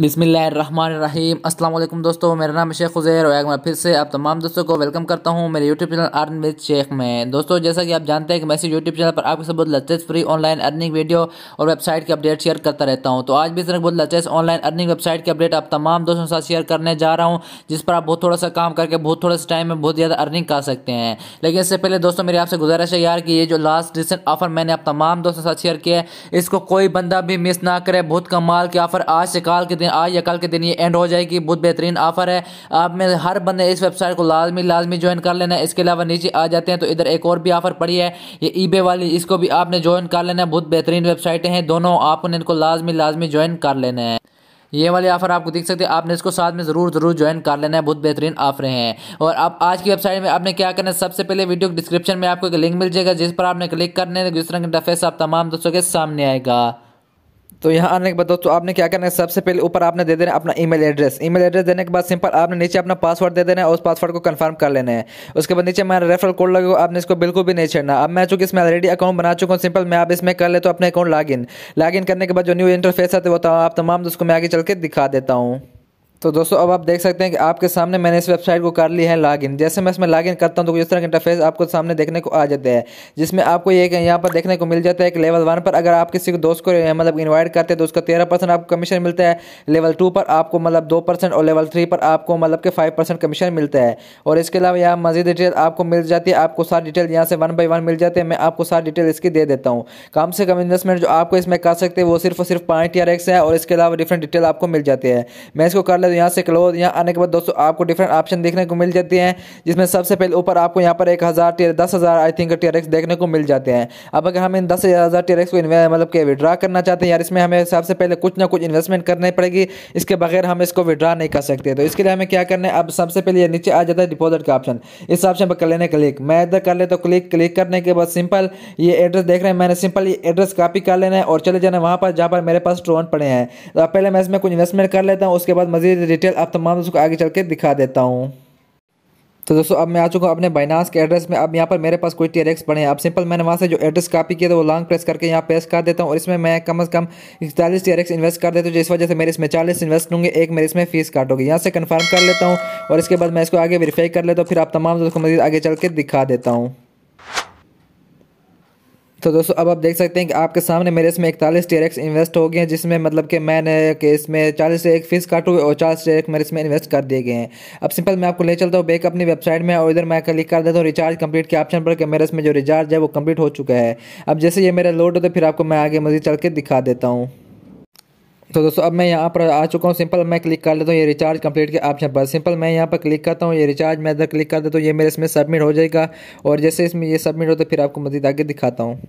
बिसमीम अल्लाम दोस्तों मेरा नाम शेख हुज़ैर और एक मैं फिर से आप तमाम दोस्तों को वेलकम करता हूँ मेरे YouTube channel earn with Sheikh में दोस्तों जैसा कि आप जानते हैं कि मैं इस यूट्यूब चैनल पर आपके साथ बहुत लचेज फ्री ऑनलाइन अर्निंग वीडियो और वेबसाइट की अपडेट शेयर करता रहता हूँ तो आज भी इस बहुत लेटेस्ट ऑनलाइन अर्निंग वेबसाइट की अपडेट आप तमाम दोस्तों के साथ शेयर करने जा रहा हूँ जिस पर आप बहुत थोड़ा सा काम करके बहुत थोड़ा सा टाइम में बहुत ज़्यादा अर्निंग कर सकते हैं लेकिन इससे पहले दोस्तों मेरी आपसे गुजारिश है यार कि ये जो लास्ट रिसेंट ऑफर मैंने आप तमाम दोस्तों के साथ शेयर किया है इसको कोई बंदा भी मिस ना करे बहुत कमाल के ऑफर आज से काल कल के दिन आज या कल के दिन ये एंड हो जाएगी बहुत बेहतरीन ऑफर है आप में हर बंदे इस वेबसाइट को लाजमी लाजमी ज्वाइन कर लेना है इसके अलावा नीचे आ जाते हैं तो इधर एक और भी ऑफर पड़ी है ये ईबे वाली इसको भी आपने ज्वाइन कर लेना है बहुत बेहतरीन वेबसाइटें हैं दोनों आपने इनको लाजमी लाजमी ज्वाइन कर लेना है ये वाले ऑफर आपको दिख सकते हैं आपने इसको साथ में ज़रूर ज़रूर ज्वाइन कर लेना है बहुत बेहतरीन ऑफर हैं और आप आज की वेबसाइट में आपने क्या करना है सबसे पहले वीडियो के डिस्क्रिप्शन में आपको एक लिंक मिल जाएगा जिस पर आपने क्लिक करने है जिस तो तरह का डफेस आप तमाम दोस्तों के सामने आएगा तो यहाँ आने के बाद दोस्तों आपने क्या करना है सबसे पहले ऊपर आपने दे देना अपना ईमेल एड्रेस ईमेल एड्रेस देने के बाद सिंपल आपने नीचे अपना पासवर्ड दे देना है उस पासवर्ड को कंफर्म कर लेना है उसके बाद नीचे मेरा रेफरल कोड लगेगा आपने इसको बिल्कुल भी नहीं छेड़ना अब मैं चूंकि इसमें ऑलरेडी अकाउंट बना चुका हूँ सिंपल मैं आप इसमें कर ले तो अपने अकाउंट लॉग इन करने के बाद जो न्यू इंटरफेस है तो वो आप तमाम दोस्तों मैं आगे चल के दिखा देता हूँ तो दोस्तों अब आप देख सकते हैं कि आपके सामने मैंने इस वेबसाइट को कर लिया है लॉगिन जैसे मैं इसमें लॉगिन करता हूँ तो इस तरह का इंटरफेस आपको सामने देखने को आ जाता है जिसमें आपको ये यहाँ पर देखने को मिल जाता है कि लेवल वन पर अगर आप किसी को दोस्त को मतलब इन्वाइट करते हैं तो उसका तेरह परसेंट आपको कमीशन मिलता है लेवल टू पर आपको मतलब दो परसेंट और लेवल थ्री पर आपको मतलब के फाइव परसेंट कमीशन मिलता है और इसके अलावा यहाँ मजीद डिटेल आपको मिल जाती है आपको सारी डिटेल यहाँ से वन बाई वन मिल जाते हैं मैं आपको सारी डिटेल इसकी दे देता हूँ कम से कम इन्वेस्टमेंट जो आपको इसमें कर सकते हैं वो सिर्फ और सिर्फ पाँच टी आर एक्स है और इसके अलावा डिफरेंट डिटेल आपको मिल जाती है मैं इसको कर लेता यहाँ से क्लोज यहाँ आने के बाद दोस्तों आपको डिफरेंट ऑप्शन देखने को मिल जाती हैं जिसमें सबसे पहले ऊपर आपको यहाँ पर एक हज़ार टीयर दस हज़ार आई थिंक टीयर एक्स देखने को मिल जाते हैं अब अगर हम इन दस हज़ार टीयर एक्स को मतलब कि विड्रा करना चाहते हैं यार इसमें हमें सबसे पहले कुछ ना कुछ इन्वेस्टमेंट करनी पड़ेगी इसके बगैर हम इसको विड्रा नहीं कर सकते तो इसके लिए हमें क्या करना है अब सबसे पहले ये नीचे आ जाता है डिपोजिट का ऑप्शन इस ऑप्शन पर कर लेने क्लिक मैं इधर कर ले तो क्लिक क्लिक करने के बाद सिंपल ये एड्रेस देख रहे हैं मैंने सिंपल ये एड्रेस कापी कर लेना है और चले जाना वहाँ पर जहाँ पर मेरे पास ट्रोन पड़े हैं तो पहले मैं इसमें कुछ इन्वेस्टमेंट कर लेता हूँ उसके बाद मजीद सारी डिटेल आप तमाम दोस्तों को आगे चल के दिखा देता हूँ तो दोस्तों अब मैं आ चुका हूँ अपने बाइनास के एड्रेस में अब यहाँ पर मेरे पास कोई टी एक्स पड़े हैं अब सिंपल मैंने वहाँ से जो एड्रेस कॉपी किया था वो लॉन्ग प्रेस करके यहाँ पेस्ट कर देता हूँ और इसमें मैं कम से कम इकतालीस टी एक्स इन्वेस्ट कर देता हूँ जिस वजह से मेरे इसमें चालीस इन्वेस्ट होंगे एक मेरे इसमें फीस काट होगी यहाँ से कन्फर्म कर लेता हूँ और इसके बाद मैं इसको आगे वेरीफाई कर लेता हूँ फिर आप तमाम दोस्तों को मजीद आगे चल के दिखा देता हूँ तो दोस्तों अब आप देख सकते हैं कि आपके सामने मेरे इसमें इकतालीस टेरेक्स इन्वेस्ट हो गए हैं जिसमें मतलब कि मैंने कि इसमें चालीस एक फीस काटू हुए और चालीस टेरेक मेरे इसमें इन्वेस्ट कर दिए गए हैं अब सिंपल मैं आपको ले चलता हूँ बैक अपनी वेबसाइट में और इधर मैं क्लिक कर देता हूँ रिचार्ज कंप्लीट के ऑप्शन पर कि मेरे इसमें जो रिचार्ज है वो कम्प्लीट हो चुका है अब जैसे ये मेरा लोड होता है फिर आपको मैं आगे मजीद चल के दिखा देता हूँ तो दोस्तों अब मैं यहाँ पर आ चुका हूँ सिंपल मैं क्लिक कर लेता हूँ ये रिचार्ज कंप्लीट के ऑप्शन पर सिंपल मैं यहाँ पर क्लिक करता हूँ ये रिचार्ज मैं इधर क्लिक कर देता हूँ ये मेरे इसमें सबमिट हो जाएगा और जैसे इसमें ये सबमिट हो तो फिर आपको मजीद आगे दिखाता हूँ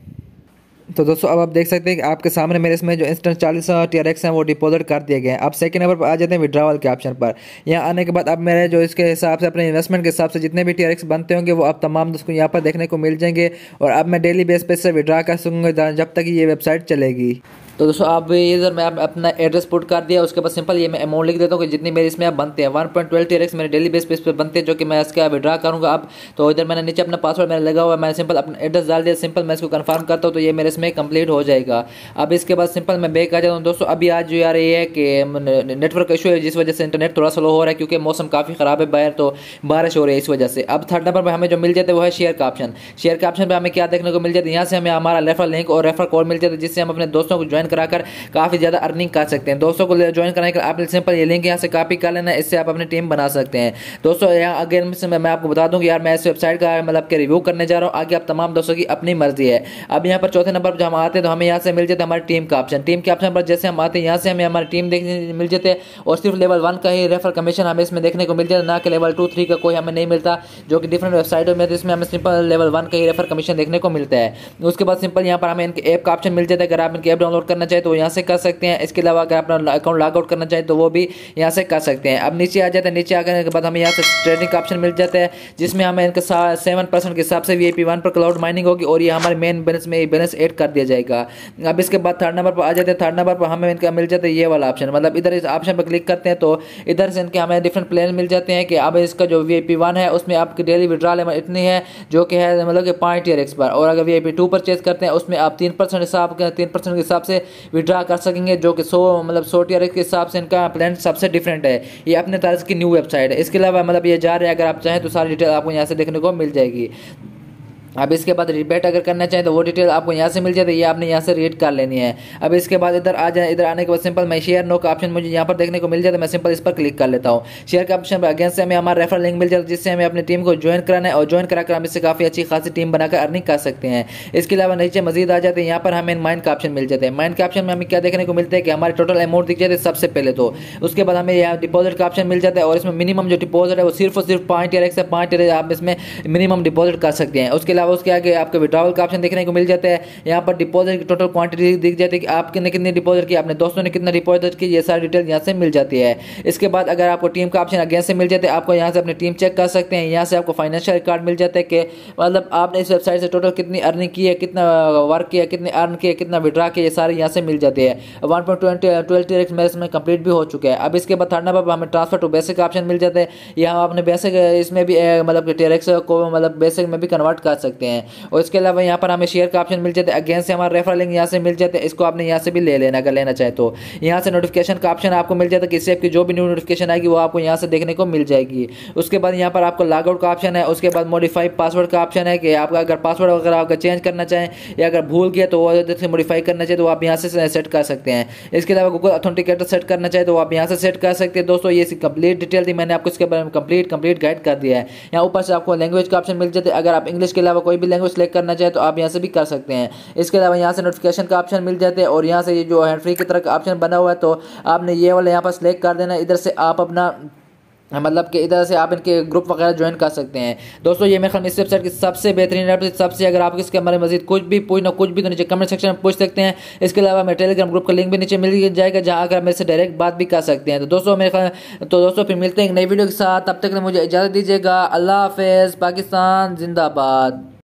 तो दोस्तों अब आप देख सकते हैं कि आपके सामने मेरे इसमें जो इंस्टेंट चालीस टी आर एक्स हैं वो डिपॉजिट कर दिए गए हैं अब सेकंड नंबर पर आ जाते हैं विड्रावल के ऑप्शन पर यहाँ आने के बाद अब मेरे जो इसके हिसाब से अपने इन्वेस्टमेंट के हिसाब से जितने भी टी बनते होंगे वो अब तमाम दोस्तों यहाँ पर देखने को मिल जाएंगे और अब मैं डेली बेस पर से विड्रा कर सकूँगा जब तक ये वेबसाइट चलेगी तो दोस्तों आप इधर मैं आप अपना एड्रेस पुट कर दिया उसके बाद सिंपल ये मैं अमाउंट लिख देता हूँ कि जितनी मेरी इसमें आप बनते हैं वन पॉइंट ट्वेल्व टेरेक्स मेरे डेली बेस पे इस पर बनते हैं जो कि मैं इसका विड्रा करूँगा आप तो इधर मैंने नीचे अपना पासवर्ड मैंने लगा हुआ मैं सिंपल अपना एड्रेस डाल दिया सिंपल मैं इसको कन्फर्म करता हूँ तो ये मेरे इसमें कंप्लीट हो जाएगा अब इसके बाद सिंपल मैं बेक आ जाता हूँ दोस्तों अभी आज जो यार ये है कि नेटवर्क इशू है जिस वजह से इंटरनेट थोड़ा स्लो हो रहा है क्योंकि मौसम काफ़ी ख़राब है बाहर तो बारिश हो रही है इस वजह से अब थर्ड नंबर पर हमें जो मिल जाता है वो है शेयर का ऑप्शन शेयर का ऑप्शन पर हमें क्या देखने को मिल जाता है यहाँ से हमें हमारा रेफर लिंक और रेफर कोड मिल जाता है जिससे हम अपने दोस्तों को ज्वाइन ज्वाइन कराकर काफ़ी ज़्यादा अर्निंग कर सकते हैं दोस्तों को ज्वाइन कराने के आप सिंपल ये लिंक यहाँ से कॉपी कर लेना इससे आप अपनी टीम बना सकते हैं दोस्तों यहाँ अगेन मैं आपको बता दूँगी यार मैं इस वेबसाइट का मतलब के रिव्यू करने जा रहा हूँ आगे आप तमाम दोस्तों की अपनी मर्जी है अब यहाँ पर चौथे नंबर पर हम आते हैं तो हमें यहाँ से मिल जाते हमारी टीम का ऑप्शन टीम के ऑप्शन पर जैसे हम आते हैं यहाँ से हमें हमारी टीम देखने मिल जाते और सिर्फ लेवल वन का ही रेफर कमीशन हमें इसमें देखने को मिल जाता ना कि लेवल टू थ्री का कोई हमें नहीं मिलता जो कि डिफरेंट वेबसाइटों में तो इसमें हमें सिंपल लेवल वन का ही रेफर कमीशन देखने को मिलता है उसके बाद सिंपल यहाँ पर हमें इनके ऐप का ऑप्शन मिल जाता है अगर आप इनके ऐप डाउनलोड करना चाहे तो यहाँ से कर सकते हैं इसके अलावा अगर अपना अकाउंट आउट करना चाहे तो वो भी यहाँ से कर सकते हैं अब नीचे आ जाते हैं नीचे आने के बाद हमें यहाँ से ट्रेडिंग का ऑप्शन मिल जाता है जिसमें हमें इनका सेवन परसेंट के हिसाब से वी वन पर क्लाउड माइनिंग होगी और ये हमारे मेन बैलेंस में बैलेंस एड कर दिया जाएगा अब इसके बाद थर्ड नंबर पर आ जाते हैं थर्ड नंबर पर हमें इनका मिल जाता है ये वाला ऑप्शन मतलब इधर इस ऑप्शन पर क्लिक करते हैं तो इधर से इनके हमें डिफरेंट प्लान मिल जाते हैं कि अब इसका जो वी आई है उसमें आपकी डेली विड्रॉल इतनी है जो कि है मतलब कि पॉइंट ईयर एक्सपायर और अगर वी आई पर चेज करते हैं उसमें आप तीन परसेंट हिसाब तीन परसेंट के हिसाब से विड्रा कर सकेंगे जो कि सो मतलब सो टी के हिसाब से इनका प्लान सबसे डिफरेंट है ये अपने तरह की न्यू वेबसाइट है इसके अलावा मतलब ये जा रहे हैं अगर आप चाहें तो सारी डिटेल आपको यहाँ से देखने को मिल जाएगी अब इसके बाद रिबेट अगर करना चाहें तो वो डिटेल आपको यहाँ से मिल जाए तो ये आपने यहाँ से रीड कर लेनी है अब इसके बाद इधर आ जाए इधर आने के बाद सिंपल मैं शेयर नो का ऑप्शन मुझे यहाँ पर देखने को मिल जाए तो मैं सिंपल इस पर क्लिक कर लेता हूँ शेयर के ऑप्शन पर अगेंस्ट से हमें हमारा रेफर लिंक मिल जाता है जिससे हमें अपनी टीम को ज्वाइन कराना है और ज्वाइन कराकर हम इससे काफ़ी अच्छी खासी टीम बनाकर अर्निंग कर सकते हैं इसके अलावा नीचे मजीद आ जाते हैं यहाँ पर हमें माइंड का ऑप्शन मिल जाते हैं माइंड के ऑप्शन में हमें क्या देखने को मिलता है कि हमारे टोटल अमाउंट दिख जाते सबसे पहले तो उसके बाद हमें यहाँ डिपोजिट का ऑप्शन मिल जाता है और इसमें मिनिमम जो डिपोजिट है वो सिर्फ और सिर्फ पॉइंट या एक से पाँच या आप इसमें मिनिमम डिपोजिट कर सकते हैं उसके अलावा अलावा उसके आगे आपको विड्रॉवल का ऑप्शन देखने को मिल जाता है यहाँ पर डिपॉजिट की टोटल क्वांटिटी दिख जाती है कि आपने कितनी डिपॉजिट की आपने दोस्तों ने कितना डिपॉजिट की ये सारी डिटेल यहाँ से मिल जाती है इसके बाद अगर आपको टीम का ऑप्शन अगेंस्ट से मिल जाता है आपको यहाँ से अपनी टीम चेक कर सकते हैं यहाँ से आपको फाइनेंशियल रिकॉर्ड मिल जाता है कि मतलब आपने इस वेबसाइट से टोटल कितनी अर्निंग की है कितना वर्क uh, किया कितने अर्न किया कितना विड्रा किया ये सारे यहाँ से मिल जाती है वन पॉइंट ट्वेंटी कंप्लीट भी हो चुका है अब इसके बाद थर्ड नंबर पर हमें ट्रांसफर टू बेसिक ऑप्शन मिल जाता है यहाँ आपने बेसिक uh, इसमें भी uh, मतलब टेरेक्स को मतलब बेसिक में भी कन्वर्ट कर सकते सकते हैं और इसके अलावा यहाँ पर हमें शेयर का ऑप्शन मिल जाता है अगेन से हमारा रेफर लिंक यहाँ से मिल जाता है इसको आपने यहाँ से भी ले लेना अगर लेना चाहे तो यहाँ से नोटिफिकेशन का ऑप्शन आपको मिल जाता है किसी आपकी जो भी न्यू नोटिफिकेशन आएगी वो आपको यहाँ से देखने को मिल जाएगी उसके बाद यहाँ पर आपको लॉगआउट का ऑप्शन है उसके बाद मॉडिफाई पासवर्ड का ऑप्शन है कि आपका अगर पासवर्ड अगर आपका चेंज करना चाहें या अगर भूल गया तो वो से मॉडिफाई करना चाहिए तो आप यहाँ से सेट कर सकते हैं इसके अलावा गूगल ऑथेंटिकेटर सेट करना चाहे तो आप यहाँ से सेट कर सकते हैं दोस्तों ये कंप्लीट डिटेल थी मैंने आपको इसके बारे में कंप्लीट कंप्लीट गाइड कर दिया है यहाँ ऊपर से आपको लैंग्वेज का ऑप्शन मिल जाता है अगर आप इंग्लिश के अलावा कोई भी लैंग्वेज सेलेक्ट करना चाहे तो आप यहाँ से भी कर सकते हैं इसके अलावा यहाँ से नोटिफिकेशन का ऑप्शन मिल जाता है और यहाँ से ये जो हैंड फ्री की तरह का ऑप्शन बना हुआ है तो आपने ये वाला यहाँ पर सेलेक्ट कर देना इधर से आप अपना मतलब कि इधर से आप इनके ग्रुप वगैरह ज्वाइन कर सकते हैं दोस्तों ये मेरे ख्याल इस वेबसाइट की सबसे बेहतरीन वेबसाइट सबसे अगर आप इसके हमारे मजीद कुछ भी पूछना कुछ भी तो नीचे कमेंट सेक्शन में पूछ सकते हैं इसके अलावा मेरे टेलीग्राम ग्रुप का लिंक भी नीचे मिल जाएगा जहाँ आकर मेरे से डायरेक्ट बात भी कर सकते हैं तो दोस्तों मेरे ख्याल तो दोस्तों फिर मिलते हैं एक नई वीडियो के साथ तब तक मुझे इजाज़त दीजिएगा अल्लाह हाफिज़ पाकिस्तान जिंदाबाद